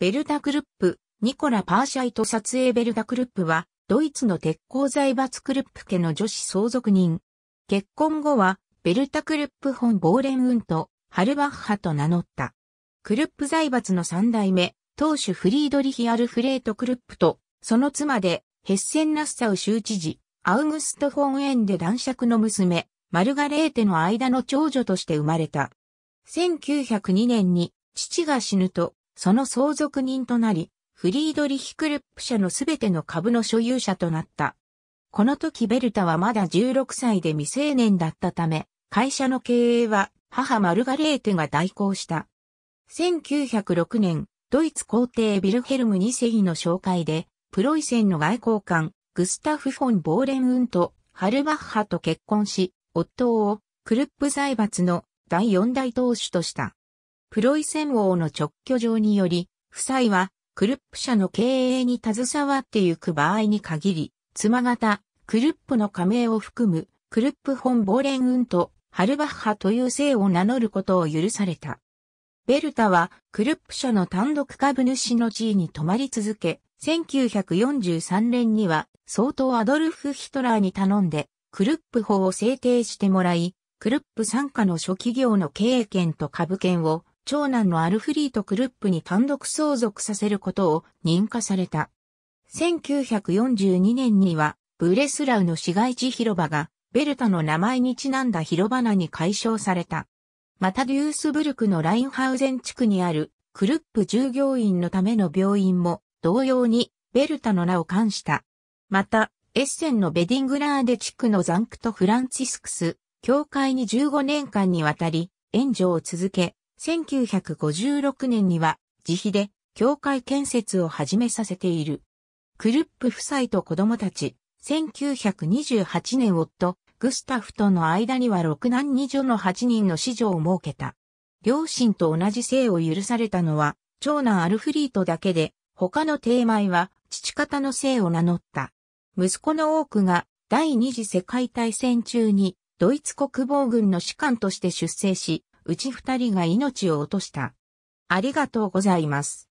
ベルタクルップ、ニコラ・パーシャイト撮影ベルタクルップは、ドイツの鉄鋼財閥クルップ家の女子相続人。結婚後は、ベルタ・クルップ・本ボーレン・ウント、ハルバッハと名乗った。クルップ財閥の三代目、当主フリードリヒ・アルフレート・クルップと、その妻で、ヘッセン・ナッサウ州知事、アウグスト・フォン・エンで男爵の娘、マルガレーテの間の長女として生まれた。1902年に、父が死ぬと、その相続人となり、フリードリヒ・クルップ社のすべての株の所有者となった。この時ベルタはまだ16歳で未成年だったため、会社の経営は母マルガレーテが代行した。1906年、ドイツ皇帝ビルヘルム2世の紹介で、プロイセンの外交官、グスタフ・フォン・ボーレンウンとハルバッハと結婚し、夫をクルップ財閥の第四代当主とした。プロイセン王の直居状により、夫妻はクルップ社の経営に携わってゆく場合に限り、妻方、クルップの加盟を含む、クルップ本ボーレンウンとハルバッハという姓を名乗ることを許された。ベルタはクルップ社の単独株主の地位に泊まり続け、1943年には相当アドルフ・ヒトラーに頼んで、クルップ法を制定してもらい、クルップ参加の諸企業の経営権と株権を長男のアルフリート・クルップに単独相続させることを認可された。1942年には、ブレスラウの市街地広場が、ベルタの名前にちなんだ広場名に改称された。またデュースブルクのラインハウゼン地区にある、クルップ従業員のための病院も、同様に、ベルタの名を冠した。また、エッセンのベディングラーデ地区のザンクト・フランチスクス、教会に15年間にわたり、援助を続け、1956年には自費で教会建設を始めさせている。クルップ夫妻と子供たち、1928年夫、グスタフとの間には6男2女の8人の子女を設けた。両親と同じ姓を許されたのは、長男アルフリートだけで、他の帝米は父方の姓を名乗った。息子の多くが第二次世界大戦中にドイツ国防軍の士官として出征し、うち二人が命を落とした。ありがとうございます。